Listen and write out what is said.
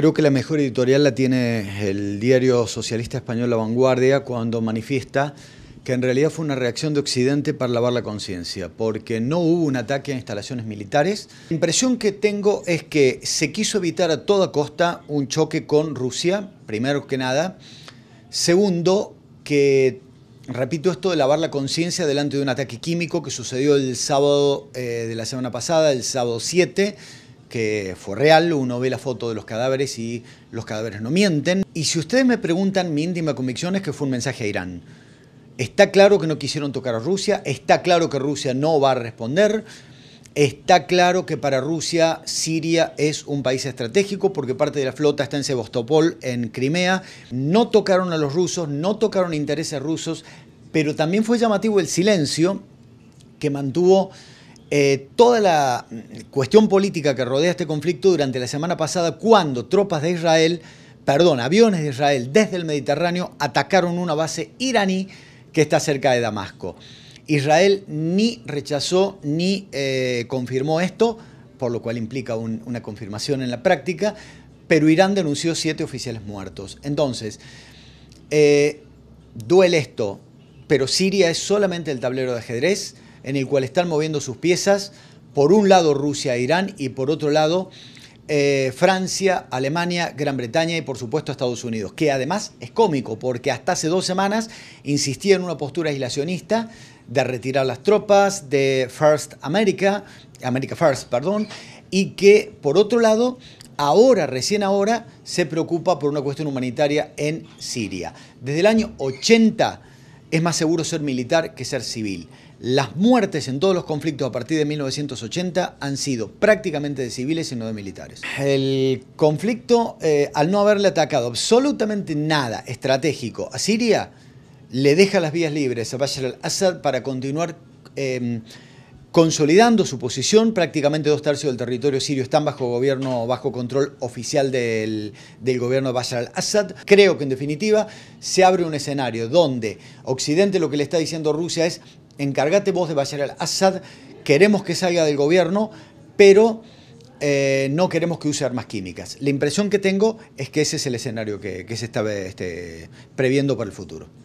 Creo que la mejor editorial la tiene el diario socialista español La Vanguardia cuando manifiesta que en realidad fue una reacción de Occidente para lavar la conciencia, porque no hubo un ataque a instalaciones militares. La impresión que tengo es que se quiso evitar a toda costa un choque con Rusia, primero que nada. Segundo, que, repito, esto de lavar la conciencia delante de un ataque químico que sucedió el sábado eh, de la semana pasada, el sábado 7, que fue real, uno ve la foto de los cadáveres y los cadáveres no mienten. Y si ustedes me preguntan, mi íntima convicción es que fue un mensaje a Irán. Está claro que no quisieron tocar a Rusia, está claro que Rusia no va a responder, está claro que para Rusia Siria es un país estratégico porque parte de la flota está en Sebastopol, en Crimea. No tocaron a los rusos, no tocaron intereses rusos, pero también fue llamativo el silencio que mantuvo eh, toda la cuestión política que rodea este conflicto durante la semana pasada, cuando tropas de Israel, perdón, aviones de Israel desde el Mediterráneo atacaron una base iraní que está cerca de Damasco. Israel ni rechazó ni eh, confirmó esto, por lo cual implica una confirmación en la práctica, pero Irán denunció siete oficiales muertos. Entonces, eh, duele esto, pero Siria es solamente el tablero de ajedrez en el cual están moviendo sus piezas, por un lado Rusia e Irán y por otro lado eh, Francia, Alemania, Gran Bretaña y por supuesto Estados Unidos, que además es cómico porque hasta hace dos semanas insistía en una postura aislacionista de retirar las tropas de First America, America First, perdón, y que por otro lado ahora, recién ahora, se preocupa por una cuestión humanitaria en Siria. Desde el año 80 es más seguro ser militar que ser civil. Las muertes en todos los conflictos a partir de 1980 han sido prácticamente de civiles y no de militares. El conflicto, eh, al no haberle atacado absolutamente nada estratégico a Siria, le deja las vías libres a Bashar al-Assad para continuar eh, consolidando su posición. Prácticamente dos tercios del territorio sirio están bajo gobierno, bajo control oficial del, gobierno de Bashar al-Assad. Creo que en definitiva se abre un escenario donde Occidente lo que le está diciendo Rusia es encárgate vos de Bashar al-Assad, queremos que salga del gobierno, pero... Eh, no queremos que use armas químicas. La impresión que tengo es que ese es el escenario que, se está este, previendo para el futuro.